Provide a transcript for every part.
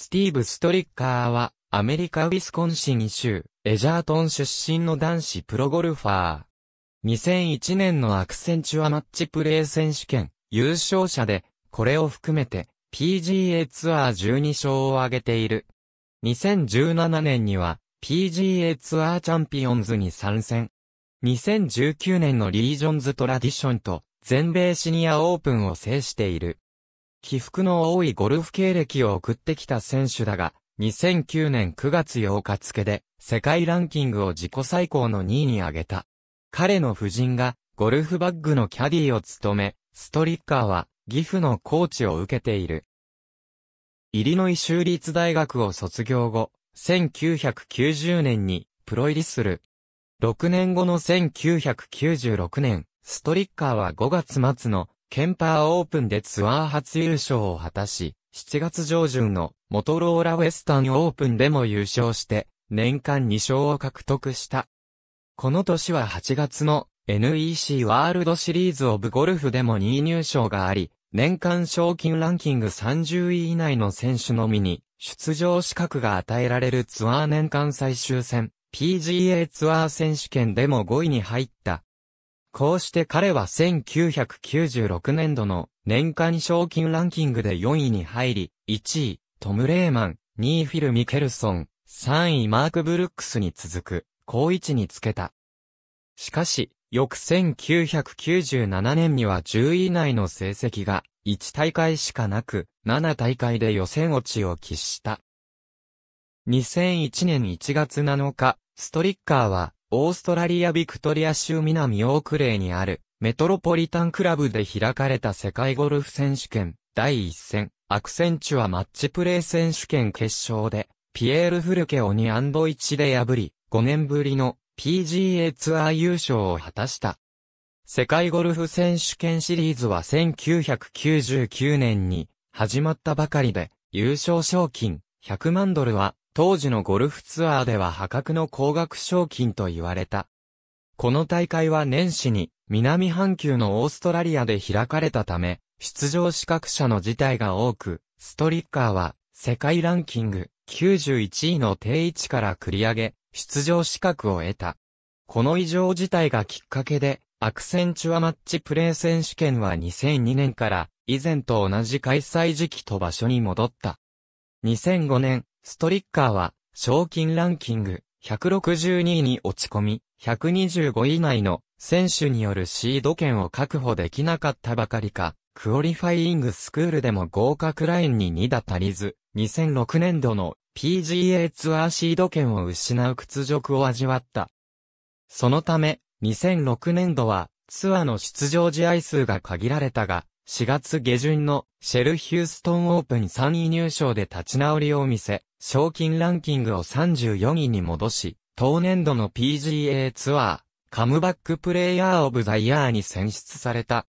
スティーブ・ストリッカーは、アメリカ・ウィスコンシン州、エジャートン出身の男子プロゴルファー。2001年のアクセンチュアマッチプレー選手権、優勝者で、これを含めて、PGA ツアー12勝を挙げている。2017年には、PGA ツアーチャンピオンズに参戦。2019年のリージョンズトラディションと、全米シニアオープンを制している。起伏の多いゴルフ経歴を送ってきた選手だが、2009年9月8日付で、世界ランキングを自己最高の2位に上げた。彼の夫人が、ゴルフバッグのキャディを務め、ストリッカーは、岐阜のコーチを受けている。イリノイ州立大学を卒業後、1990年に、プロ入りする。6年後の1996年、ストリッカーは5月末のケンパーオープンでツアー初優勝を果たし、7月上旬のモトローラウエスタンオープンでも優勝して、年間2勝を獲得した。この年は8月の NEC ワールドシリーズオブゴルフでも2位入賞があり、年間賞金ランキング30位以内の選手のみに出場資格が与えられるツアー年間最終戦 PGA ツアー選手権でも5位に入ったこうして彼は1996年度の年間賞金ランキングで4位に入り、1位、トム・レーマン、2位フィル・ミケルソン、3位マーク・ブルックスに続く、好位置につけた。しかし、翌1997年には10位以内の成績が1大会しかなく、7大会で予選落ちを喫した。2001年1月7日、ストリッカーはオーストラリアビクトリア州南オークレイにある、メトロポリタンクラブで開かれた世界ゴルフ選手権、第1戦、アクセンチュアマッチプレー選手権決勝で、ピエール・フルケオ 2&1 で破り、5年ぶりの PGA ツアー優勝を果たした。世界ゴルフ選手権シリーズは1999年に始まったばかりで、優勝賞金100万ドルは当時のゴルフツアーでは破格の高額賞金と言われた。この大会は年始に南半球のオーストラリアで開かれたため、出場資格者の辞退が多く、ストリッカーは世界ランキング91位の定位置から繰り上げ、出場資格を得た。この異常事態がきっかけで、アクセンチュアマッチプレー選手権は2002年から以前と同じ開催時期と場所に戻った。2005年、ストリッカーは、賞金ランキング162位に落ち込み、125位以内の選手によるシード権を確保できなかったばかりか、クオリファイングスクールでも合格ラインに2打足りず、2006年度の PGA ツアーシード権を失う屈辱を味わった。そのため、2006年度はツアーの出場試合数が限られたが、4月下旬のシェルヒューストンオープン3位入賞で立ち直りを見せ、賞金ランキングを34位に戻し、当年度の PGA ツアー、カムバックプレイヤーオブザイヤーに選出された。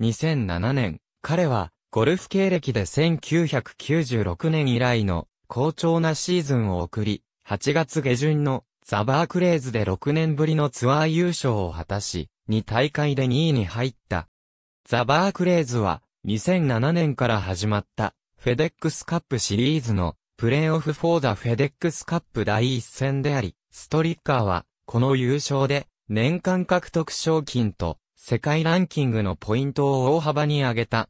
2007年、彼は、ゴルフ経歴で1996年以来の好調なシーズンを送り、8月下旬のザバークレーズで6年ぶりのツアー優勝を果たし、2大会で2位に入った。ザバークレーズは2007年から始まったフェデックスカップシリーズのプレーオフフォーザフェデックスカップ第一戦であり、ストリッカーは、この優勝で、年間獲得賞金と、世界ランキングのポイントを大幅に上げた。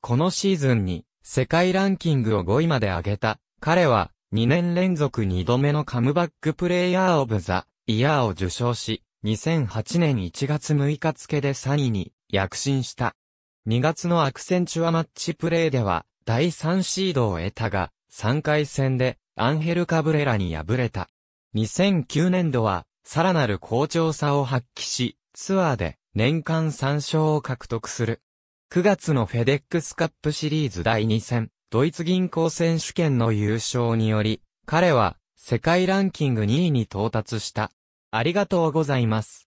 このシーズンに、世界ランキングを5位まで上げた。彼は、2年連続2度目のカムバックプレイヤーオブザ、イヤーを受賞し、2008年1月6日付で3位に躍進した。2月のアクセンチュアマッチプレーでは第3シードを得たが、3回戦でアンヘル・カブレラに敗れた。2009年度は、さらなる好調さを発揮し、ツアーで年間3勝を獲得する。9月のフェデックスカップシリーズ第2戦、ドイツ銀行選手権の優勝により、彼は世界ランキング2位に到達した。ありがとうございます。